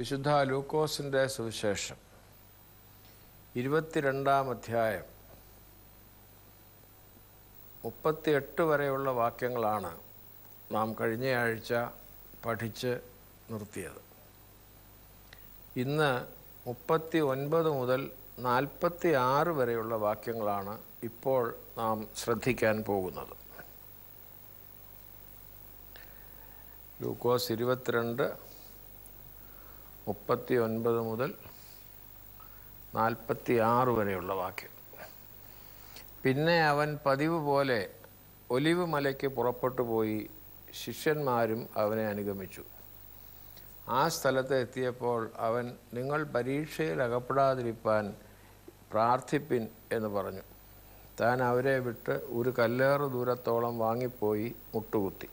വിശുദ്ധ ലൂക്കോസിൻ്റെ സുവിശേഷം ഇരുപത്തിരണ്ടാം അധ്യായം മുപ്പത്തിയെട്ട് വരെയുള്ള വാക്യങ്ങളാണ് നാം കഴിഞ്ഞയാഴ്ച പഠിച്ച് നിർത്തിയത് ഇന്ന് മുപ്പത്തി ഒൻപത് മുതൽ നാൽപ്പത്തി ആറ് വരെയുള്ള വാക്യങ്ങളാണ് ഇപ്പോൾ നാം ശ്രദ്ധിക്കാൻ പോകുന്നത് ലൂക്കോസ് ഇരുപത്തിരണ്ട് മുപ്പത്തി ഒൻപത് മുതൽ നാൽപ്പത്തി ആറ് വരെയുള്ള വാക്യം പിന്നെ അവൻ പതിവ് പോലെ ഒലിവ് മലയ്ക്ക് പുറപ്പെട്ടു പോയി ശിഷ്യന്മാരും അവനെ അനുഗമിച്ചു ആ സ്ഥലത്ത് എത്തിയപ്പോൾ അവൻ നിങ്ങൾ പരീക്ഷയിൽ അകപ്പെടാതിരിപ്പാൻ പ്രാർത്ഥിപ്പിൻ എന്ന് പറഞ്ഞു താൻ അവരെ വിട്ട് ഒരു കല്ലേറ് ദൂരത്തോളം വാങ്ങിപ്പോയി മുട്ടുകുത്തി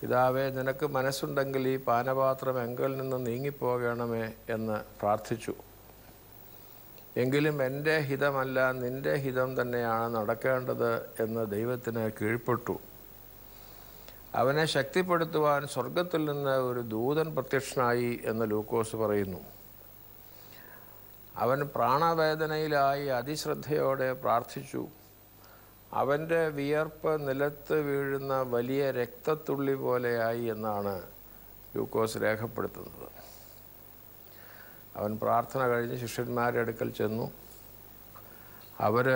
പിതാവെ നിനക്ക് മനസ്സുണ്ടെങ്കിൽ ഈ പാനപാത്രം എങ്കിൽ നിന്ന് നീങ്ങിപ്പോകണമേ എന്ന് പ്രാർത്ഥിച്ചു എങ്കിലും എൻ്റെ ഹിതമല്ല നിൻ്റെ ഹിതം തന്നെയാണ് നടക്കേണ്ടത് എന്ന് ദൈവത്തിന് കീഴ്പ്പെട്ടു അവനെ ശക്തിപ്പെടുത്തുവാൻ സ്വർഗത്തിൽ നിന്ന് ഒരു ദൂതൻ പ്രത്യക്ഷനായി എന്ന് ലൂക്കോസ് പറയുന്നു അവൻ പ്രാണവേദനയിലായി അതിശ്രദ്ധയോടെ പ്രാർത്ഥിച്ചു അവൻ്റെ വിയർപ്പ് നിലത്ത് വീഴുന്ന വലിയ രക്തത്തുള്ളി പോലെയായി എന്നാണ് ഗ്ലൂക്കോസ് രേഖപ്പെടുത്തുന്നത് അവൻ പ്രാർത്ഥന കഴിഞ്ഞ് ശിഷ്യന്മാരുടെ അടുക്കൽ ചെന്നു അവർ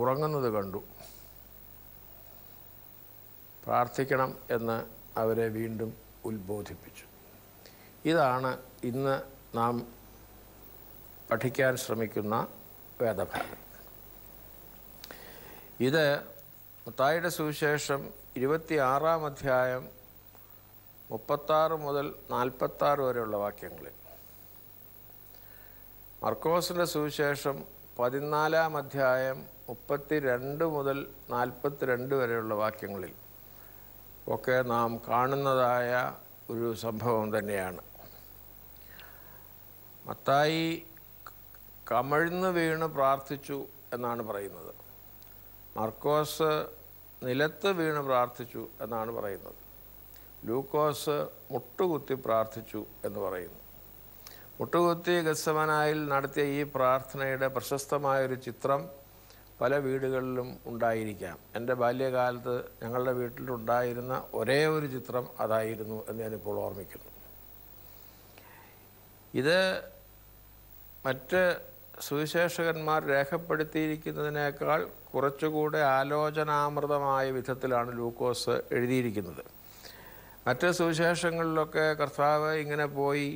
ഉറങ്ങുന്നത് കണ്ടു പ്രാർത്ഥിക്കണം എന്ന് അവരെ വീണ്ടും ഉത്ബോധിപ്പിച്ചു ഇതാണ് ഇന്ന് നാം പഠിക്കാൻ ശ്രമിക്കുന്ന വേദഭാഗം ഇത് മുത്തായിയുടെ സുവിശേഷം ഇരുപത്തി ആറാം അധ്യായം മുപ്പത്താറ് മുതൽ നാൽപ്പത്താറ് വരെയുള്ള വാക്യങ്ങളിൽ മർക്കോസിൻ്റെ സുവിശേഷം പതിനാലാം അധ്യായം മുപ്പത്തി രണ്ട് മുതൽ നാൽപ്പത്തിരണ്ട് വരെയുള്ള വാക്യങ്ങളിൽ ഒക്കെ നാം കാണുന്നതായ ഒരു സംഭവം തന്നെയാണ് മത്തായി കമഴ്ന്ന് വീണ് പ്രാർത്ഥിച്ചു എന്നാണ് പറയുന്നത് മർക്കോസ് നിലത്ത് വീണ് പ്രാർത്ഥിച്ചു എന്നാണ് പറയുന്നത് ലൂക്കോസ് മുട്ടുകുത്തി പ്രാർത്ഥിച്ചു എന്ന് പറയുന്നു മുട്ടുകുത്തി ഗസ്സവനായിൽ നടത്തിയ ഈ പ്രാർത്ഥനയുടെ പ്രശസ്തമായൊരു ചിത്രം പല വീടുകളിലും ഉണ്ടായിരിക്കാം എൻ്റെ ബാല്യകാലത്ത് ഞങ്ങളുടെ വീട്ടിലുണ്ടായിരുന്ന ഒരേ ഒരു ചിത്രം അതായിരുന്നു എന്ന് ഞാനിപ്പോൾ ഓർമ്മിക്കുന്നു ഇത് മറ്റ് സുവിശേഷകന്മാർ രേഖപ്പെടുത്തിയിരിക്കുന്നതിനേക്കാൾ കുറച്ചുകൂടെ ആലോചനാമൃതമായ വിധത്തിലാണ് ലൂക്കോസ് എഴുതിയിരിക്കുന്നത് മറ്റ് സുവിശേഷങ്ങളിലൊക്കെ കർത്താവ് ഇങ്ങനെ പോയി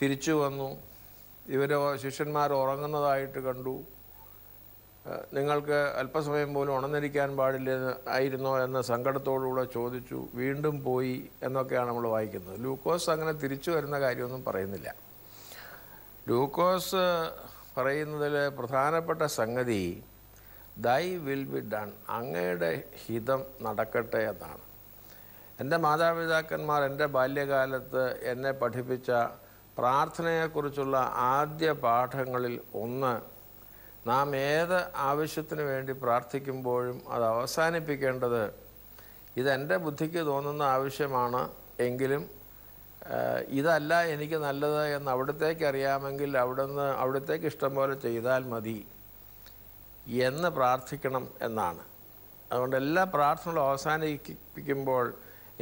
തിരിച്ചു വന്നു ഇവർ ശിഷ്യന്മാർ ഉറങ്ങുന്നതായിട്ട് കണ്ടു നിങ്ങൾക്ക് അല്പസമയം പോലും ഉണർന്നിരിക്കാൻ പാടില്ല ആയിരുന്നോ എന്ന് സങ്കടത്തോടുകൂടെ ചോദിച്ചു വീണ്ടും പോയി എന്നൊക്കെയാണ് നമ്മൾ വായിക്കുന്നത് ലൂക്കോസ് അങ്ങനെ തിരിച്ചു വരുന്ന കാര്യമൊന്നും പറയുന്നില്ല ലൂക്കോസ് പറയുന്നതിൽ പ്രധാനപ്പെട്ട സംഗതി ദൈ വിൽ ബി ഡൺ അങ്ങയുടെ ഹിതം നടക്കട്ടെ എന്നാണ് എൻ്റെ മാതാപിതാക്കന്മാർ എൻ്റെ ബാല്യകാലത്ത് എന്നെ പഠിപ്പിച്ച പ്രാർത്ഥനയെക്കുറിച്ചുള്ള ആദ്യ പാഠങ്ങളിൽ ഒന്ന് നാം ഏത് ആവശ്യത്തിന് വേണ്ടി പ്രാർത്ഥിക്കുമ്പോഴും അത് അവസാനിപ്പിക്കേണ്ടത് ഇതെൻ്റെ ബുദ്ധിക്ക് തോന്നുന്ന ആവശ്യമാണ് എങ്കിലും ഇതല്ല എനിക്ക് നല്ലത് എന്ന് അവിടത്തേക്ക് അറിയാമെങ്കിൽ അവിടുന്ന് അവിടത്തേക്ക് ഇഷ്ടം പോലെ ചെയ്താൽ മതി എന്ന് പ്രാർത്ഥിക്കണം എന്നാണ് അതുകൊണ്ട് എല്ലാ പ്രാർത്ഥനകളും അവസാനിപ്പിക്കുമ്പോൾ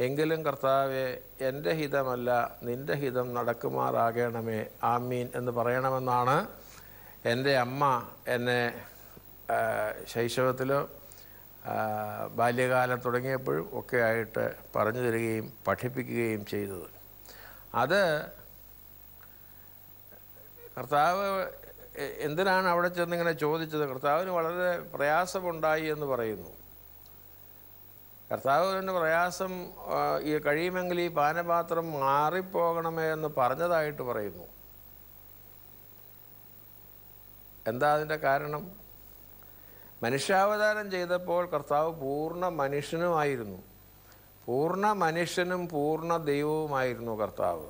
എങ്കിലും കർത്താവെ എൻ്റെ ഹിതമല്ല നിൻ്റെ ഹിതം നടക്കുമാറാകണമേ ആമീൻ എന്ന് പറയണമെന്നാണ് എൻ്റെ അമ്മ എന്നെ ശൈശവത്തിലോ ബാല്യകാലം തുടങ്ങിയപ്പോഴും ഒക്കെ ആയിട്ട് പറഞ്ഞു തരികയും പഠിപ്പിക്കുകയും ചെയ്തത് അത് കർത്താവ് എന്തിനാണ് അവിടെ ചെന്നിങ്ങനെ ചോദിച്ചത് കർത്താവിന് വളരെ പ്രയാസമുണ്ടായി എന്ന് പറയുന്നു കർത്താവിൻ്റെ പ്രയാസം ഈ കഴിയുമെങ്കിൽ ഈ പാനപാത്രം മാറിപ്പോകണമേ എന്ന് പറഞ്ഞതായിട്ട് പറയുന്നു എന്താ അതിൻ്റെ കാരണം മനുഷ്യാവതാരം ചെയ്തപ്പോൾ കർത്താവ് പൂർണ്ണ മനുഷ്യനുമായിരുന്നു പൂർണ്ണ മനുഷ്യനും പൂർണ്ണ ദൈവവുമായിരുന്നു കർത്താവ്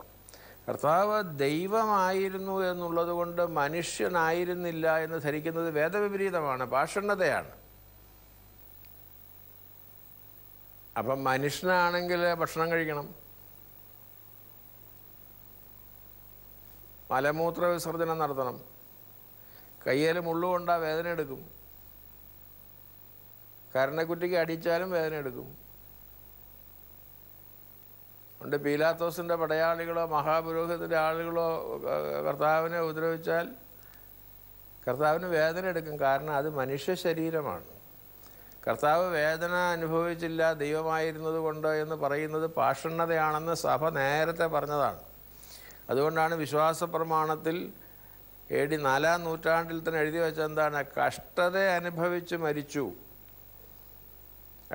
കർത്താവ് ദൈവമായിരുന്നു എന്നുള്ളത് കൊണ്ട് മനുഷ്യനായിരുന്നില്ല എന്ന് ധരിക്കുന്നത് വേദവിപരീതമാണ് ഭാഷണതയാണ് അപ്പം മനുഷ്യനാണെങ്കിൽ ഭക്ഷണം കഴിക്കണം മലമൂത്ര വിസർജനം നടത്തണം കയ്യേൽ മുള്ളുകൊണ്ടാ വേദന എടുക്കും കരണക്കുറ്റിക്ക് അടിച്ചാലും വേദന എടുക്കും ഉണ്ട് പീലാത്തോസിൻ്റെ പടയാളികളോ മഹാപുരോഹിതൻ്റെ ആളുകളോ കർത്താവിനെ ഉപദ്രവിച്ചാൽ കർത്താവിന് വേദന എടുക്കും കാരണം അത് മനുഷ്യ ശരീരമാണ് കർത്താവ് വേദന അനുഭവിച്ചില്ല ദൈവമായിരുന്നത് കൊണ്ട് എന്ന് പറയുന്നത് പാഷണതയാണെന്ന് സഭ നേരത്തെ പറഞ്ഞതാണ് അതുകൊണ്ടാണ് വിശ്വാസ പ്രമാണത്തിൽ എ ഡി നാലാം നൂറ്റാണ്ടിൽ തന്നെ എഴുതി വെച്ച എന്താണ് കഷ്ടത അനുഭവിച്ച് മരിച്ചു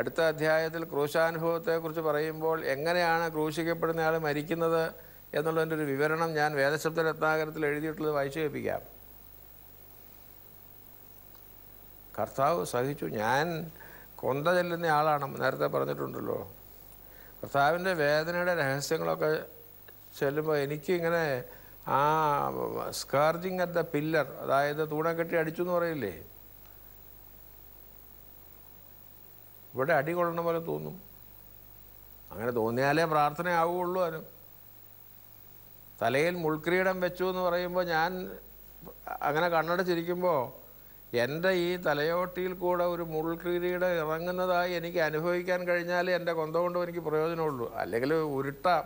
അടുത്ത അധ്യായത്തിൽ ക്രൂശാനുഭവത്തെക്കുറിച്ച് പറയുമ്പോൾ എങ്ങനെയാണ് ക്രൂശിക്കപ്പെടുന്ന ആൾ മരിക്കുന്നത് എന്നുള്ളതിൻ്റെ ഒരു വിവരണം ഞാൻ വേദശബ്ദ രത്നാകരത്തിൽ എഴുതിയിട്ടുള്ളത് വായിച്ചു കേൾപ്പിക്കാം കർത്താവ് സഹിച്ചു ഞാൻ കൊന്ത ചെല്ലുന്ന ആളാണ് നേരത്തെ പറഞ്ഞിട്ടുണ്ടല്ലോ കർത്താവിൻ്റെ വേദനയുടെ രഹസ്യങ്ങളൊക്കെ ചെല്ലുമ്പോൾ എനിക്കിങ്ങനെ ആ സ്കാർജിങ് അറ്റ് ദ പില്ലർ അതായത് കെട്ടി അടിച്ചു എന്ന് പറയില്ലേ ഇവിടെ അടി കൊള്ളണ പോലെ തോന്നും അങ്ങനെ തോന്നിയാലേ പ്രാർത്ഥനയാവുകയുള്ളൂ അത് തലയിൽ മുൾക്രീടം വെച്ചു എന്ന് പറയുമ്പോൾ ഞാൻ അങ്ങനെ കണ്ണടച്ചിരിക്കുമ്പോൾ എൻ്റെ ഈ തലയോട്ടിയിൽ കൂടെ ഒരു മുൾക്രീട ഇറങ്ങുന്നതായി എനിക്ക് അനുഭവിക്കാൻ കഴിഞ്ഞാൽ എൻ്റെ കൊന്ത കൊണ്ടും എനിക്ക് പ്രയോജനമുള്ളൂ അല്ലെങ്കിൽ ഉരുട്ടാം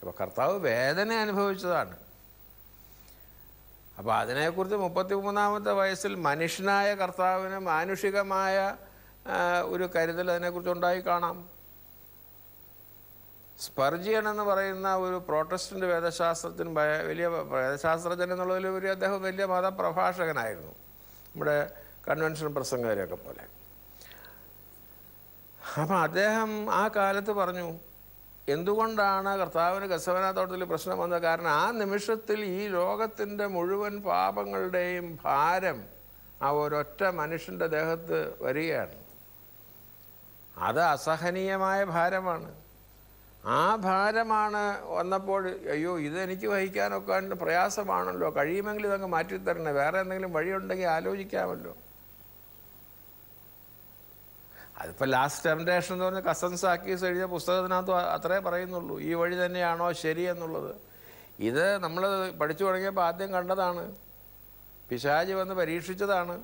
അപ്പോൾ കർത്താവ് വേദന അനുഭവിച്ചതാണ് അപ്പോൾ അതിനെക്കുറിച്ച് മുപ്പത്തി മൂന്നാമത്തെ വയസ്സിൽ മനുഷ്യനായ കർത്താവിന് മാനുഷികമായ ഒരു കരുതൽ അതിനെക്കുറിച്ച് ഉണ്ടായി കാണാം സ്പർജിയൻ എന്ന് പറയുന്ന ഒരു പ്രോട്ടസ്റ്റൻ്റ് വേദശാസ്ത്രത്തിന് വലിയ വേദശാസ്ത്രജ്ഞൻ എന്നുള്ളതിൽ ഒരു അദ്ദേഹം വലിയ മതപ്രഭാഷകനായിരുന്നു നമ്മുടെ കൺവെൻഷൻ പ്രസംഗകരെയൊക്കെ പോലെ അപ്പം അദ്ദേഹം ആ കാലത്ത് പറഞ്ഞു എന്തുകൊണ്ടാണ് കർത്താവിന് ഗസവന തോട്ടത്തിൽ പ്രശ്നം വന്നത് കാരണം ആ നിമിഷത്തിൽ ഈ ലോകത്തിൻ്റെ മുഴുവൻ പാപങ്ങളുടെയും ഭാരം ആ ഒരൊറ്റ മനുഷ്യൻ്റെ ദേഹത്ത് വരികയാണ് അത് അസഹനീയമായ ഭാരമാണ് ആ ഭാരമാണ് വന്നപ്പോൾ അയ്യോ ഇതെനിക്ക് വഹിക്കാനൊക്കെ പ്രയാസമാണല്ലോ കഴിയുമെങ്കിൽ ഇതങ്ങ് മാറ്റിത്തരണേ വേറെ എന്തെങ്കിലും വഴിയുണ്ടെങ്കിൽ ആലോചിക്കാമല്ലോ അതിപ്പോൾ ലാസ്റ്റ് ടെംറ്റേഷൻ എന്ന് പറഞ്ഞ കസൻസ് ആക്കീസ് എഴുതിയ പുസ്തകത്തിനകത്ത് അത്രേ പറയുന്നുള്ളൂ ഈ വഴി തന്നെയാണോ ശരി എന്നുള്ളത് ഇത് നമ്മൾ പഠിച്ചു തുടങ്ങിയപ്പോൾ ആദ്യം കണ്ടതാണ് പിശാജി വന്ന് പരീക്ഷിച്ചതാണ്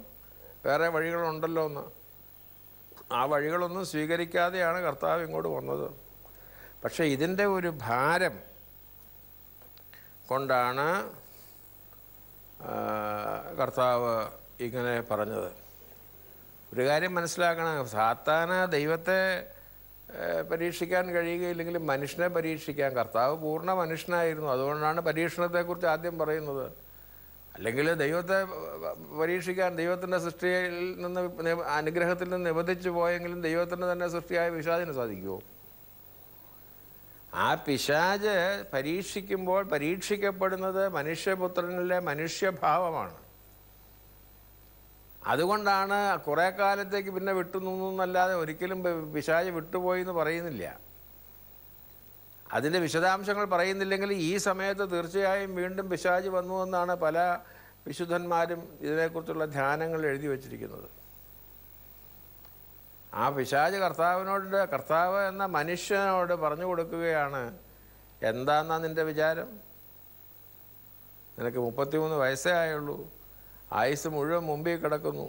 വേറെ വഴികളുണ്ടല്ലോ എന്ന് ആ വഴികളൊന്നും സ്വീകരിക്കാതെയാണ് കർത്താവ് ഇങ്ങോട്ട് വന്നത് പക്ഷേ ഇതിൻ്റെ ഒരു ഭാരം കൊണ്ടാണ് കർത്താവ് ഇങ്ങനെ പറഞ്ഞത് ഒരു കാര്യം മനസ്സിലാക്കണം സാത്താന ദൈവത്തെ പരീക്ഷിക്കാൻ കഴിയുകയില്ലെങ്കിൽ മനുഷ്യനെ പരീക്ഷിക്കാൻ കർത്താവ് പൂർണ്ണ മനുഷ്യനായിരുന്നു അതുകൊണ്ടാണ് പരീക്ഷണത്തെക്കുറിച്ച് ആദ്യം പറയുന്നത് അല്ലെങ്കിൽ ദൈവത്തെ പരീക്ഷിക്കാൻ ദൈവത്തിൻ്റെ സൃഷ്ടിയിൽ നിന്ന് അനുഗ്രഹത്തിൽ നിന്ന് നിബന്ധിച്ചു പോയെങ്കിലും ദൈവത്തിൻ്റെ തന്നെ സൃഷ്ടിയായ പിശാചിന് സാധിക്കുമോ ആ പിശാജ് പരീക്ഷിക്കുമ്പോൾ പരീക്ഷിക്കപ്പെടുന്നത് മനുഷ്യപുത്രനിലെ മനുഷ്യഭാവമാണ് അതുകൊണ്ടാണ് കുറെ കാലത്തേക്ക് പിന്നെ വിട്ടുനിന്നു ഒരിക്കലും പിശാജ് വിട്ടുപോയി എന്ന് പറയുന്നില്ല അതിൻ്റെ വിശദാംശങ്ങൾ പറയുന്നില്ലെങ്കിൽ ഈ സമയത്ത് തീർച്ചയായും വീണ്ടും പിശാജ് വന്നു എന്നാണ് പല വിശുദ്ധന്മാരും ഇതിനെക്കുറിച്ചുള്ള ധ്യാനങ്ങൾ എഴുതി വച്ചിരിക്കുന്നത് ആ പിശാജ് കർത്താവിനോട് കർത്താവ് എന്ന മനുഷ്യനോട് പറഞ്ഞു കൊടുക്കുകയാണ് എന്താന്നാ നിൻ്റെ വിചാരം നിനക്ക് മുപ്പത്തിമൂന്ന് വയസ്സേ ആയുള്ളൂ ആയുസ് മുഴുവൻ മുമ്പേ കിടക്കുന്നു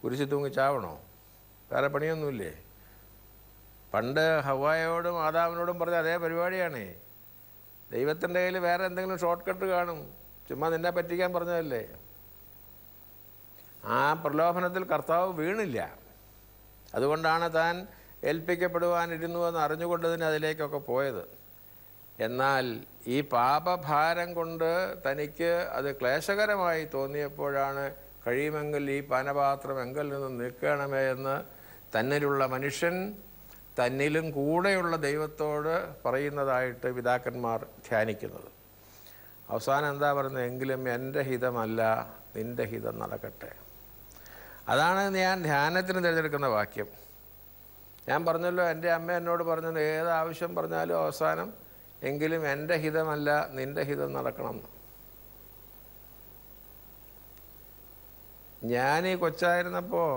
കുരിശി തൂങ്ങി ചാവണോ വേറെ പണിയൊന്നുമില്ലേ പണ്ട് ഹവായോടും ആദാവിനോടും പറഞ്ഞ അതേ പരിപാടിയാണേ ദൈവത്തിൻ്റെ കയ്യിൽ വേറെ എന്തെങ്കിലും ഷോർട്ട് കട്ട് കാണും ചുമ്മാ നിന്നെ പറ്റിക്കാൻ പറഞ്ഞതല്ലേ ആ പ്രലോഭനത്തിൽ കർത്താവ് വീണില്ല അതുകൊണ്ടാണ് താൻ ഏൽപ്പിക്കപ്പെടുവാനിരുന്നുവെന്ന് അറിഞ്ഞുകൊണ്ട് തന്നെ അതിലേക്കൊക്കെ പോയത് എന്നാൽ ഈ പാപഭാരം കൊണ്ട് തനിക്ക് അത് ക്ലേശകരമായി തോന്നിയപ്പോഴാണ് കഴിയുമെങ്കിൽ ഈ പാനപാത്രം എങ്കിൽ നിന്ന് നീക്കണമേ എന്ന് തന്നിലുള്ള മനുഷ്യൻ തന്നിലും കൂടെയുള്ള ദൈവത്തോട് പറയുന്നതായിട്ട് പിതാക്കന്മാർ ധ്യാനിക്കുന്നത് അവസാനം എന്താ പറയുന്നത് എങ്കിലും എൻ്റെ ഹിതമല്ല നിൻ്റെ ഹിതം നടക്കട്ടെ അതാണ് ഞാൻ ധ്യാനത്തിന് തിരഞ്ഞെടുക്കുന്ന വാക്യം ഞാൻ പറഞ്ഞല്ലോ എൻ്റെ അമ്മ എന്നോട് പറഞ്ഞത് ഏത് ആവശ്യം പറഞ്ഞാലും അവസാനം എങ്കിലും എൻ്റെ ഹിതമല്ല നിൻ്റെ ഹിതം നടക്കണം ഞാൻ ഈ കൊച്ചായിരുന്നപ്പോൾ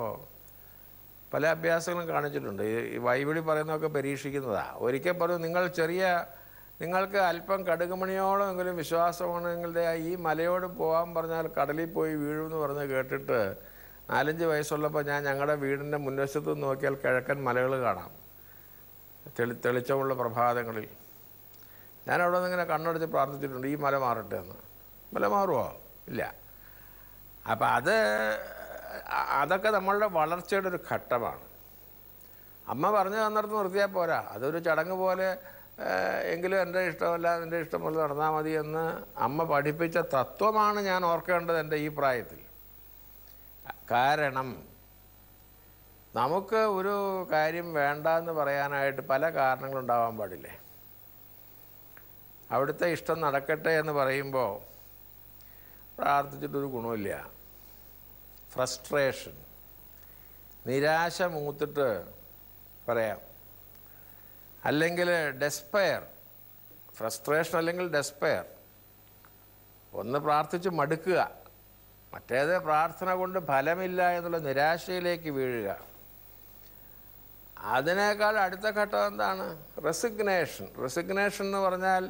പല അഭ്യാസങ്ങളും കാണിച്ചിട്ടുണ്ട് ഈ വൈവിളി പറയുന്നതൊക്കെ പരീക്ഷിക്കുന്നതാ ഒരിക്കൽ പറഞ്ഞു നിങ്ങൾ ചെറിയ നിങ്ങൾക്ക് അല്പം കടുകുമണിയോളം എങ്കിലും വിശ്വാസമാണെങ്കിൽ ഈ മലയോട് പോകാൻ പറഞ്ഞാൽ കടലിൽ പോയി വീഴുമെന്ന് പറഞ്ഞ് കേട്ടിട്ട് നാലഞ്ച് വയസ്സുള്ളപ്പോൾ ഞാൻ ഞങ്ങളുടെ വീടിൻ്റെ മുൻവശത്ത് നോക്കിയാൽ കിഴക്കൻ മലകൾ കാണാം തെളി തെളിച്ചമുള്ള പ്രഭാതങ്ങളിൽ ഞാൻ അവിടെ നിന്ന് ഇങ്ങനെ കണ്ണടച്ച് പ്രാർത്ഥിച്ചിട്ടുണ്ട് ഈ മല മാറട്ടെ എന്ന് മല മാറുമോ ഇല്ല അപ്പം അത് അതൊക്കെ നമ്മളുടെ വളർച്ചയുടെ ഒരു ഘട്ടമാണ് അമ്മ പറഞ്ഞു തന്നിടത്ത് നിർത്തിയാൽ പോരാ അതൊരു ചടങ്ങ് പോലെ എങ്കിലും എൻ്റെ ഇഷ്ടമല്ല എൻ്റെ ഇഷ്ടം പോലെ നടന്നാൽ മതി എന്ന് അമ്മ പഠിപ്പിച്ച തത്വമാണ് ഞാൻ ഓർക്കേണ്ടത് എൻ്റെ ഈ പ്രായത്തിൽ കാരണം നമുക്ക് ഒരു കാര്യം വേണ്ട എന്ന് പറയാനായിട്ട് പല കാരണങ്ങളുണ്ടാവാൻ പാടില്ലേ അവിടുത്തെ ഇഷ്ടം നടക്കട്ടെ എന്ന് പറയുമ്പോൾ പ്രാർത്ഥിച്ചിട്ടൊരു ഗുണമില്ല ഫ്രസ്ട്രേഷൻ നിരാശ മൂത്തിട്ട് പറയാം അല്ലെങ്കിൽ ഡെസ്പയർ ഫ്രസ്ട്രേഷൻ അല്ലെങ്കിൽ ഡെസ്പയർ ഒന്ന് പ്രാർത്ഥിച്ച് മടുക്കുക മറ്റേത് പ്രാർത്ഥന കൊണ്ട് ഫലമില്ല എന്നുള്ള നിരാശയിലേക്ക് വീഴുക അതിനേക്കാൾ അടുത്ത ഘട്ടം എന്താണ് റെസിഗ്നേഷൻ റെസിഗ്നേഷൻ എന്ന് പറഞ്ഞാൽ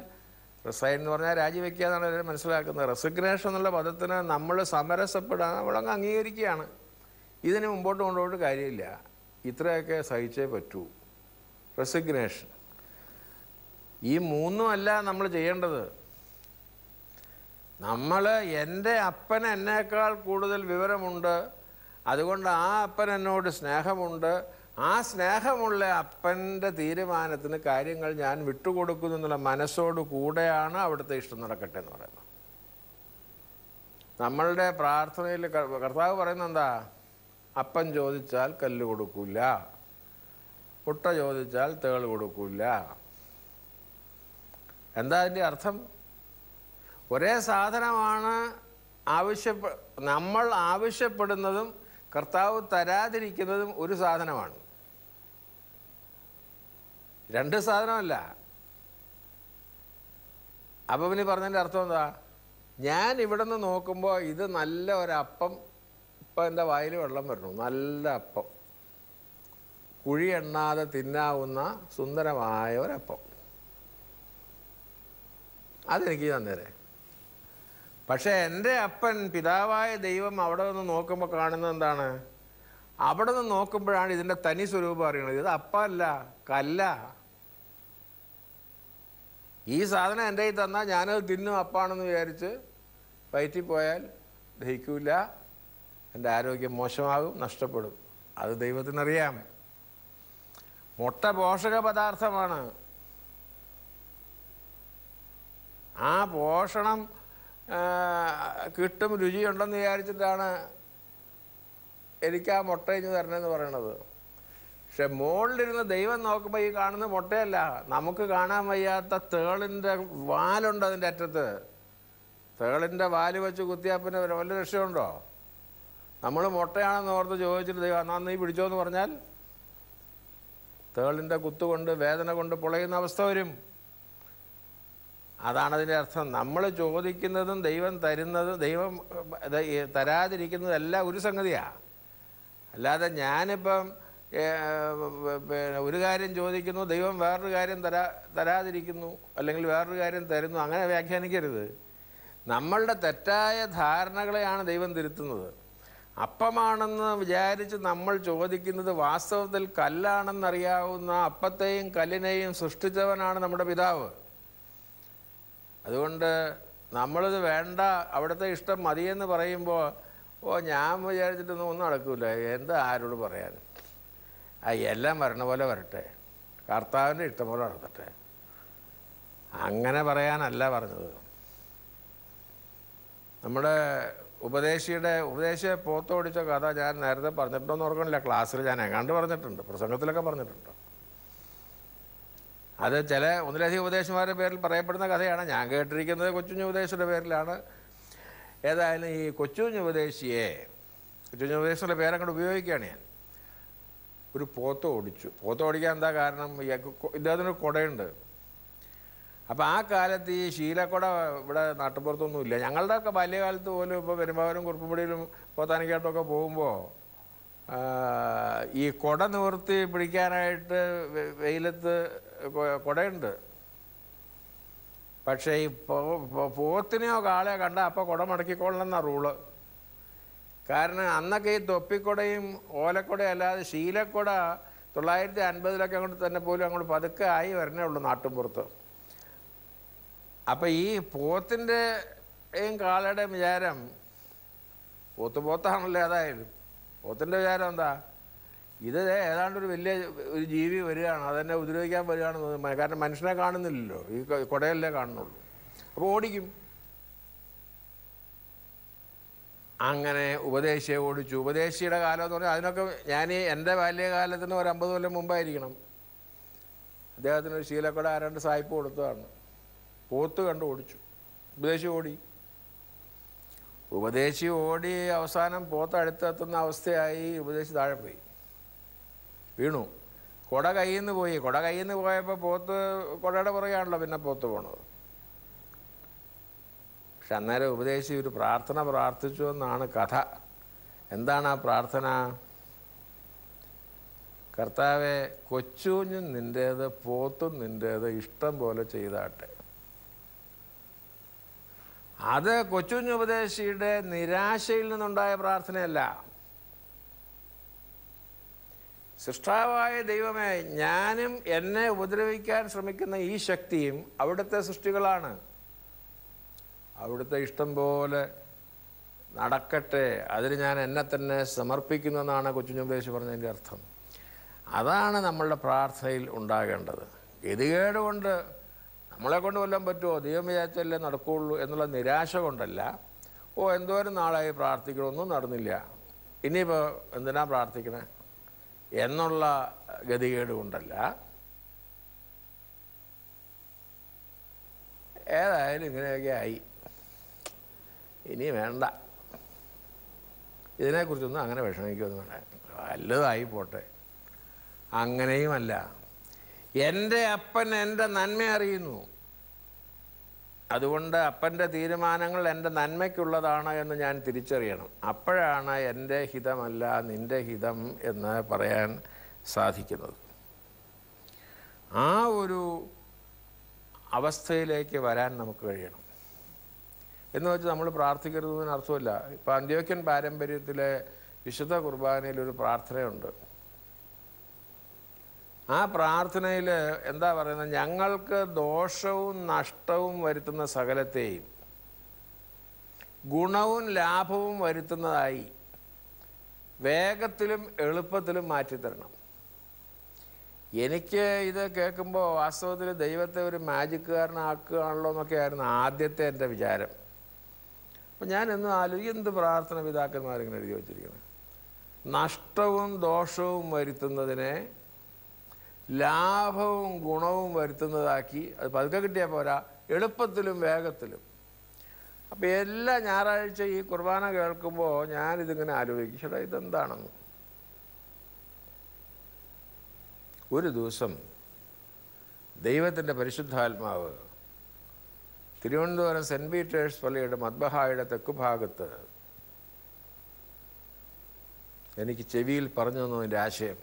റിസൈൻ എന്ന് പറഞ്ഞാൽ രാജിവെക്കുക എന്നാണ് എല്ലാവരും മനസ്സിലാക്കുന്നത് റെസിഗ്നേഷൻ എന്നുള്ള പദത്തിന് നമ്മൾ സമരസപ്പെടാൻ നമ്മളങ്ങ് അംഗീകരിക്കുകയാണ് ഇതിന് മുമ്പോട്ട് കൊണ്ടുപോയിട്ട് കാര്യമില്ല ഇത്രയൊക്കെ സഹിച്ചേ പറ്റൂ റെസിഗ്നേഷൻ ഈ മൂന്നുമല്ല നമ്മൾ ചെയ്യേണ്ടത് നമ്മൾ എൻ്റെ അപ്പൻ എന്നേക്കാൾ കൂടുതൽ വിവരമുണ്ട് അതുകൊണ്ട് ആ അപ്പൻ എന്നോട് സ്നേഹമുണ്ട് ആ സ്നേഹമുള്ള അപ്പൻ്റെ തീരുമാനത്തിന് കാര്യങ്ങൾ ഞാൻ വിട്ടുകൊടുക്കുന്നു എന്നുള്ള മനസ്സോട് കൂടെയാണ് അവിടുത്തെ ഇഷ്ടം നടക്കട്ടെ എന്ന് പറയുന്നത് നമ്മളുടെ പ്രാർത്ഥനയിൽ കർത്താവ് പറയുന്നത് എന്താ അപ്പൻ ചോദിച്ചാൽ കല്ല് കൊടുക്കില്ല മുട്ട ചോദിച്ചാൽ തേൾ കൊടുക്കില്ല എന്താ അതിൻ്റെ അർത്ഥം ഒരേ സാധനമാണ് ആവശ്യപ്പെ നമ്മൾ ആവശ്യപ്പെടുന്നതും കർത്താവ് തരാതിരിക്കുന്നതും ഒരു സാധനമാണ് രണ്ട് സാധനമല്ല അപ്പം പിന്നെ പറഞ്ഞതിൻ്റെ അർത്ഥം എന്താ ഞാൻ ഇവിടെ നിന്ന് നോക്കുമ്പോൾ ഇത് നല്ല ഒരപ്പം ഇപ്പം എൻ്റെ വായിൽ വെള്ളം വരണു നല്ല അപ്പം കുഴി എണ്ണാതെ തിന്നാവുന്ന സുന്ദരമായ ഒരപ്പം അതെനിക്ക് തന്നേരെ പക്ഷേ എൻ്റെ അപ്പൻ പിതാവായ ദൈവം അവിടെ നിന്ന് നോക്കുമ്പോൾ കാണുന്നത് എന്താണ് അവിടെ നിന്ന് നോക്കുമ്പോഴാണ് ഇതിൻ്റെ തനി സ്വരൂപം അറിയണത് ഇത് അപ്പല്ല കല്ല ഈ സാധനം എൻ്റെ കയ്യിൽ തന്നാൽ ഞാനത് തിന്നും അപ്പാണെന്ന് വിചാരിച്ച് പോയാൽ ദഹിക്കില്ല എൻ്റെ ആരോഗ്യം മോശമാകും നഷ്ടപ്പെടും അത് ദൈവത്തിനറിയാം മുട്ട പോഷക പദാർത്ഥമാണ് ആ പോഷണം കിട്ടും രുചിയുണ്ടെന്ന് വിചാരിച്ചിട്ടാണ് എനിക്ക് ആ മുട്ട തരണമെന്ന് പറയണത് പക്ഷെ മുകളിലിരുന്ന് ദൈവം നോക്കുമ്പോൾ ഈ കാണുന്ന മുട്ടയല്ല നമുക്ക് കാണാൻ വയ്യാത്ത തേളിൻ്റെ വാലുണ്ട് അതിൻ്റെ അറ്റത്ത് തേളിൻ്റെ വാല് വെച്ച് കുത്തിയാൽ പിന്നെ വല്ല രക്ഷയുണ്ടോ നമ്മൾ മുട്ടയാണെന്ന് ഓർത്ത് ചോദിച്ചിട്ട് ദൈവം എന്നാൽ നീ പിടിച്ചോ എന്ന് പറഞ്ഞാൽ തേളിൻ്റെ കുത്തുകൊണ്ട് വേദന കൊണ്ട് പൊളയുന്ന അവസ്ഥ വരും അതാണ് അതിൻ്റെ അർത്ഥം നമ്മൾ ചോദിക്കുന്നതും ദൈവം തരുന്നതും ദൈവം തരാതിരിക്കുന്നതെല്ലാം ഒരു സംഗതിയാണ് അല്ലാതെ ഞാനിപ്പം പിന്നെ ഒരു കാര്യം ചോദിക്കുന്നു ദൈവം വേറൊരു കാര്യം തരാ തരാതിരിക്കുന്നു അല്ലെങ്കിൽ വേറൊരു കാര്യം തരുന്നു അങ്ങനെ വ്യാഖ്യാനിക്കരുത് നമ്മളുടെ തെറ്റായ ധാരണകളെയാണ് ദൈവം തിരുത്തുന്നത് അപ്പമാണെന്ന് വിചാരിച്ച് നമ്മൾ ചോദിക്കുന്നത് വാസ്തവത്തിൽ കല്ലാണെന്നറിയാവുന്ന അപ്പത്തെയും കല്ലിനെയും സൃഷ്ടിച്ചവനാണ് നമ്മുടെ പിതാവ് അതുകൊണ്ട് നമ്മളിത് വേണ്ട അവിടുത്തെ ഇഷ്ടം മതിയെന്ന് പറയുമ്പോൾ ഓ ഞാൻ വിചാരിച്ചിട്ടൊന്നും ഒന്നും നടക്കില്ല എന്താ ആരോട് പറയാനും എല്ലാം വരണ പോലെ വരട്ടെ കർത്താവിൻ്റെ ഇഷ്ടം പോലെ നടത്തട്ടെ അങ്ങനെ പറയാനല്ല പറഞ്ഞത് നമ്മുടെ ഉപദേശിയുടെ ഉപദേശിയെ പോത്തോടിച്ച കഥ ഞാൻ നേരത്തെ എന്ന് ഓർക്കണില്ല ക്ലാസ്സിൽ ഞാൻ എങ്ങാണ്ട് പറഞ്ഞിട്ടുണ്ട് പ്രസംഗത്തിലൊക്കെ പറഞ്ഞിട്ടുണ്ട് അത് ചില ഒന്നിലധികം ഉപദേശന്മാരുടെ പേരിൽ പറയപ്പെടുന്ന കഥയാണ് ഞാൻ കേട്ടിരിക്കുന്നത് കൊച്ചുഞ്ഞു ഉപദേശിയുടെ പേരിലാണ് ഏതായാലും ഈ കൊച്ചുഞ്ഞു ഉപദേശിയെ കൊച്ചുഞ്ഞു ഉപദേശിയുടെ പേരങ്ങോട്ട് ഉപയോഗിക്കുകയാണ് ഞാൻ ഒരു പോത്ത ഓടിച്ചു പോത്ത ഓടിക്കാൻ എന്താ കാരണം ഇദ്ദേഹത്തിന് കുടയുണ്ട് അപ്പോൾ ആ കാലത്ത് ഈ ശീലക്കുട ഇവിടെ നാട്ടുപുറത്തൊന്നുമില്ല ഞങ്ങളുടെയൊക്കെ ബാല്യകാലത്ത് പോലും ഇപ്പോൾ പെരുമ്പാവൂരും കുറുപ്പുപടിയിലും പോത്താനിക്കാട്ടൊക്കെ പോകുമ്പോൾ ഈ കുട നിവർത്തി പിടിക്കാനായിട്ട് വെയിലത്ത് കുടയുണ്ട് പക്ഷേ ഈ പോത്തിനെയോ കാളെയോ കണ്ടാൽ അപ്പോൾ കുട മടക്കിക്കൊള്ളണം എന്നാണ് റൂള് കാരണം അന്നൊക്കെ ഈ തൊപ്പിക്കുടയും ഓലക്കുടയും അല്ലാതെ ശീലക്കുട തൊള്ളായിരത്തി അൻപതിലൊക്കെ അങ്ങോട്ട് തന്നെ പോലും അങ്ങോട്ട് പതുക്കെ ആയി വരണേ ഉള്ളൂ നാട്ടുമ്പുറത്ത് അപ്പം ഈ പോത്തിൻ്റെയും കാളയുടെയും വിചാരം പോത്ത് പോത്താണല്ലേ അതായാലും പോത്തിൻ്റെ വിചാരം എന്താ ഇത് ഏതാണ്ട് ഒരു വലിയ ഒരു ജീവി വരികയാണ് അതെന്നെ ഉപദ്രവിക്കാൻ വരികയാണെന്ന് കാരണം മനുഷ്യനെ കാണുന്നില്ലല്ലോ ഈ കുടയല്ലേ കാണുന്നുള്ളൂ അപ്പോൾ ഓടിക്കും അങ്ങനെ ഉപദേശിയെ ഓടിച്ചു ഉപദേശിയുടെ കാലം എന്ന് പറഞ്ഞാൽ അതിനൊക്കെ ഞാൻ എൻ്റെ ബാല്യകാലത്തിന് ഒരു അമ്പത് കൊല്ലം മുമ്പായിരിക്കണം അദ്ദേഹത്തിന് ഒരു ശീലക്കുട ആരാണ്ട് സായിപ്പ് കൊടുത്തതാണ് പോത്ത് കണ്ട് ഓടിച്ചു ഉപദേശി ഓടി ഉപദേശി ഓടി അവസാനം പോത്ത് അടുത്തെത്തുന്ന അവസ്ഥയായി ഉപദേശി താഴെ പോയി വീണു കുട കയ്യിൽ നിന്ന് പോയി കുട കയ്യിൽ നിന്ന് പോയപ്പോൾ പോത്ത് കുടയുടെ പുറകെയാണല്ലോ പിന്നെ പോത്ത് പോണത് പക്ഷെ അന്നേരം ഉപദേശി ഒരു പ്രാർത്ഥന പ്രാർത്ഥിച്ചു എന്നാണ് കഥ എന്താണ് ആ പ്രാർത്ഥന കർത്താവെ കൊച്ചുഞ്ഞും നിൻ്റേത് പോത്തും നിൻ്റേത് ഇഷ്ടം പോലെ ചെയ്താട്ടെ അത് കൊച്ചുഞ്ഞു ഉപദേശിയുടെ നിരാശയിൽ നിന്നുണ്ടായ പ്രാർത്ഥനയല്ല സൃഷ്ടാവായ ദൈവമേ ഞാനും എന്നെ ഉപദ്രവിക്കാൻ ശ്രമിക്കുന്ന ഈ ശക്തിയും അവിടുത്തെ സൃഷ്ടികളാണ് അവിടുത്തെ ഇഷ്ടം പോലെ നടക്കട്ടെ അതിന് ഞാൻ എന്നെ തന്നെ സമർപ്പിക്കുന്നു എന്നാണ് കൊച്ചുഞ്ഞുമ്പേശ് പറഞ്ഞതിൻ്റെ അർത്ഥം അതാണ് നമ്മളുടെ പ്രാർത്ഥനയിൽ ഉണ്ടാകേണ്ടത് ഗതികേട് കൊണ്ട് നമ്മളെ കൊണ്ട് വല്ലതും പറ്റുമോ ദൈവം വിചാരിച്ചല്ലേ നടക്കുകയുള്ളൂ എന്നുള്ള നിരാശ കൊണ്ടല്ല ഓ എന്തോരം നാളായി പ്രാർത്ഥിക്കണമൊന്നും നടന്നില്ല ഇനിയിപ്പോൾ എന്തിനാ പ്രാർത്ഥിക്കണേ എന്നുള്ള ഗതികേട് കൊണ്ടല്ല ഏതായാലും ഇങ്ങനെയൊക്കെ ആയി ഇനി വേണ്ട ഇതിനെക്കുറിച്ചൊന്നും അങ്ങനെ വിഷമിക്കുമെന്ന് വേണ്ട വല്ലതായി പോട്ടെ അങ്ങനെയുമല്ല എൻ്റെ അപ്പൻ എൻ്റെ നന്മ അറിയുന്നു അതുകൊണ്ട് അപ്പൻ്റെ തീരുമാനങ്ങൾ എൻ്റെ നന്മയ്ക്കുള്ളതാണ് എന്ന് ഞാൻ തിരിച്ചറിയണം അപ്പോഴാണ് എൻ്റെ ഹിതമല്ല നിൻ്റെ ഹിതം എന്ന് പറയാൻ സാധിക്കുന്നത് ആ ഒരു അവസ്ഥയിലേക്ക് വരാൻ നമുക്ക് കഴിയണം എന്ന് വെച്ച് നമ്മൾ പ്രാർത്ഥിക്കരുതെന്നതിന് അർത്ഥമില്ല ഇപ്പം അന്ത്യോക്യൻ പാരമ്പര്യത്തിലെ വിശുദ്ധ കുർബാനയിൽ ഒരു പ്രാർത്ഥനയുണ്ട് ആ പ്രാർത്ഥനയിൽ എന്താ പറയുന്നത് ഞങ്ങൾക്ക് ദോഷവും നഷ്ടവും വരുത്തുന്ന സകലത്തെയും ഗുണവും ലാഭവും വരുത്തുന്നതായി വേഗത്തിലും എളുപ്പത്തിലും മാറ്റിത്തരണം എനിക്ക് ഇത് കേൾക്കുമ്പോൾ വാസ്തവത്തിൽ ദൈവത്തെ ഒരു മാജിക്കുകാരനാക്കുകയാണല്ലോ എന്നൊക്കെയായിരുന്നു ആദ്യത്തെ എൻ്റെ വിചാരം അപ്പം ഞാൻ എന്നും ആലോചിക്കും എന്ത് പ്രാർത്ഥന പിതാക്കന്മാരിങ്ങനെ എഴുതി വച്ചിരിക്കുന്നത് നഷ്ടവും ദോഷവും വരുത്തുന്നതിനെ ലാഭവും ഗുണവും വരുത്തുന്നതാക്കി അത് പതുക്കെ കിട്ടിയാൽ പോരാ എളുപ്പത്തിലും വേഗത്തിലും അപ്പോൾ എല്ലാ ഞായറാഴ്ച ഈ കുർബാന കേൾക്കുമ്പോൾ ഞാനിതിങ്ങനെ ആലോചിക്കും ചേട്ടാ ഇതെന്താണെന്ന് ഒരു ദിവസം ദൈവത്തിൻ്റെ പരിശുദ്ധാത്മാവ് തിരുവനന്തപുരം സെൻറ്റ് പീറ്റേഴ്സ് പള്ളിയുടെ മദ്ബഹായുടെ തെക്കുഭാഗത്ത് എനിക്ക് ചെവിയിൽ പറഞ്ഞു തന്നു എൻ്റെ ആശയം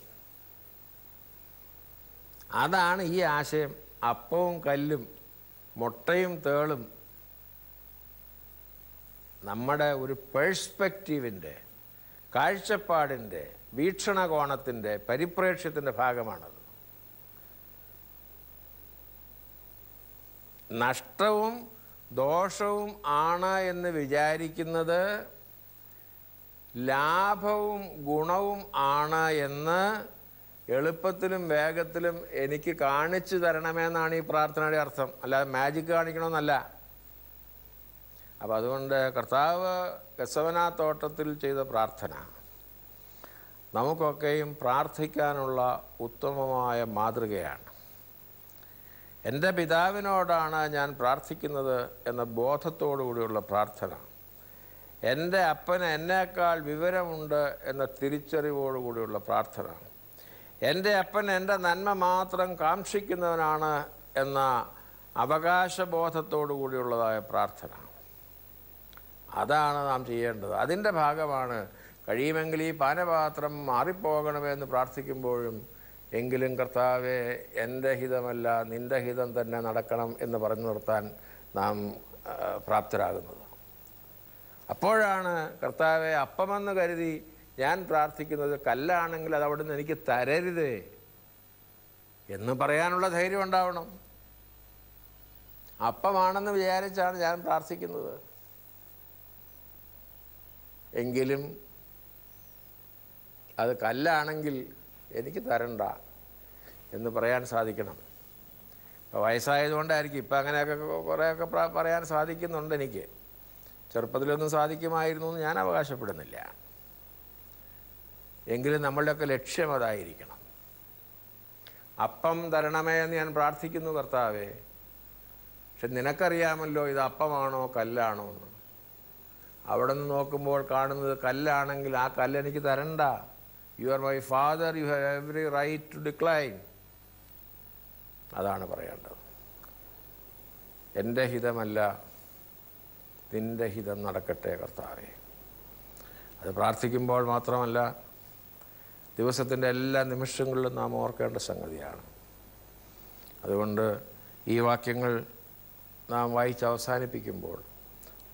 അതാണ് ഈ ആശയം അപ്പവും കല്ലും മുട്ടയും തേളും നമ്മുടെ ഒരു പേഴ്സ്പെക്റ്റീവിൻ്റെ കാഴ്ചപ്പാടിൻ്റെ വീക്ഷണകോണത്തിൻ്റെ പരിപ്രേക്ഷ്യത്തിൻ്റെ ഭാഗമാണത് നഷ്ടവും ദോഷവും ആണ് എന്ന് വിചാരിക്കുന്നത് ലാഭവും ഗുണവും ആണ് എന്ന് എളുപ്പത്തിലും വേഗത്തിലും എനിക്ക് കാണിച്ചു തരണമെന്നാണ് ഈ പ്രാർത്ഥനയുടെ അർത്ഥം അല്ലാതെ മാജിക് കാണിക്കണമെന്നല്ല അപ്പോൾ അതുകൊണ്ട് കർത്താവ് ഗസവനാ തോട്ടത്തിൽ ചെയ്ത പ്രാർത്ഥന നമുക്കൊക്കെയും പ്രാർത്ഥിക്കാനുള്ള ഉത്തമമായ മാതൃകയാണ് എൻ്റെ പിതാവിനോടാണ് ഞാൻ പ്രാർത്ഥിക്കുന്നത് എന്ന ബോധത്തോടുകൂടിയുള്ള പ്രാർത്ഥന എൻ്റെ അപ്പന് എന്നേക്കാൾ വിവരമുണ്ട് എന്ന തിരിച്ചറിവോടുകൂടിയുള്ള പ്രാർത്ഥന എൻ്റെ അപ്പൻ എൻ്റെ നന്മ മാത്രം കാക്ഷിക്കുന്നവനാണ് എന്ന അവകാശബോധത്തോടുകൂടിയുള്ളതായ പ്രാർത്ഥന അതാണ് നാം ചെയ്യേണ്ടത് അതിൻ്റെ ഭാഗമാണ് കഴിയുമെങ്കിൽ ഈ പാനപാത്രം മാറിപ്പോകണമെന്ന് പ്രാർത്ഥിക്കുമ്പോഴും എങ്കിലും കർത്താവെ എൻ്റെ ഹിതമല്ല നിൻ്റെ ഹിതം തന്നെ നടക്കണം എന്ന് പറഞ്ഞു നിർത്താൻ നാം പ്രാപ്തരാകുന്നത് അപ്പോഴാണ് കർത്താവെ അപ്പമെന്ന് കരുതി ഞാൻ പ്രാർത്ഥിക്കുന്നത് കല്ലാണെങ്കിൽ അത് അവിടുന്ന് എനിക്ക് തരരുതേ എന്ന് പറയാനുള്ള ധൈര്യം ഉണ്ടാവണം അപ്പമാണെന്ന് വിചാരിച്ചാണ് ഞാൻ പ്രാർത്ഥിക്കുന്നത് എങ്കിലും അത് കല്ലാണെങ്കിൽ എനിക്ക് തരണ്ട എന്ന് പറയാൻ സാധിക്കണം ഇപ്പോൾ വയസ്സായതുകൊണ്ടായിരിക്കും ഇപ്പം അങ്ങനെയൊക്കെ കുറേയൊക്കെ പറയാൻ സാധിക്കുന്നുണ്ട് എനിക്ക് ചെറുപ്പത്തിലൊന്നും സാധിക്കുമായിരുന്നു എന്ന് ഞാൻ അവകാശപ്പെടുന്നില്ല എങ്കിലും നമ്മളുടെയൊക്കെ ലക്ഷ്യം അതായിരിക്കണം അപ്പം തരണമേ എന്ന് ഞാൻ പ്രാർത്ഥിക്കുന്നു കർത്താവേ പക്ഷെ നിനക്കറിയാമല്ലോ ഇത് അപ്പമാണോ കല്ലാണോ എന്ന് അവിടെ നിന്ന് നോക്കുമ്പോൾ കാണുന്നത് കല്ലാണെങ്കിൽ ആ കല്ലെനിക്ക് തരണ്ട you are my father you have every right to decline അതാണ് പറയേണ്ടത് എൻ്റെ ഹിതമല്ല നിൻ്റെ ഹിതം നടക്കട്ടെ കർത്താവേ അത് പ്രാർത്ഥിക്കുമ്പോൾ മാത്രമല്ല ദിവസത്തിൻ്റെ എല്ലാ നിമിഷങ്ങളിലും നാം ഓർക്കേണ്ട സംഗതിയാണ് അതുകൊണ്ട് ഈ വാക്യങ്ങൾ നാം വായിച്ച് അവസാനിപ്പിക്കുമ്പോൾ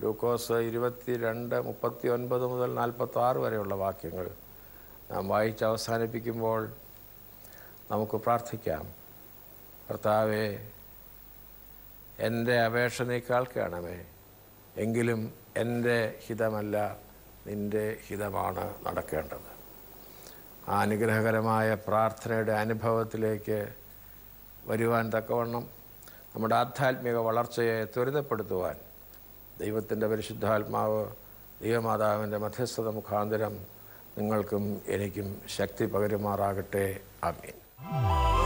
ലൂക്കോസ് ഇരുപത്തി രണ്ട് മുപ്പത്തി ഒൻപത് മുതൽ നാൽപ്പത്തി ആറ് വരെയുള്ള വാക്യങ്ങൾ നാം വായിച്ച് അവസാനിപ്പിക്കുമ്പോൾ നമുക്ക് പ്രാർത്ഥിക്കാം കർത്താവെ എൻ്റെ അപേക്ഷ നീ കേൾക്കണമേ എങ്കിലും എൻ്റെ ഹിതമല്ല നിൻ്റെ ഹിതമാണ് നടക്കേണ്ടത് ആ അനുഗ്രഹകരമായ പ്രാർത്ഥനയുടെ അനുഭവത്തിലേക്ക് വരുവാൻ തക്കവണ്ണം നമ്മുടെ ആധ്യാത്മിക വളർച്ചയെ ത്വരിതപ്പെടുത്തുവാൻ ദൈവത്തിൻ്റെ പരിശുദ്ധാത്മാവ് ദൈവമാതാവിൻ്റെ മധ്യസ്ഥത മുഖാന്തരം നിങ്ങൾക്കും എനിക്കും ശക്തി പകരുമാറാകട്ടെ ആമീൻ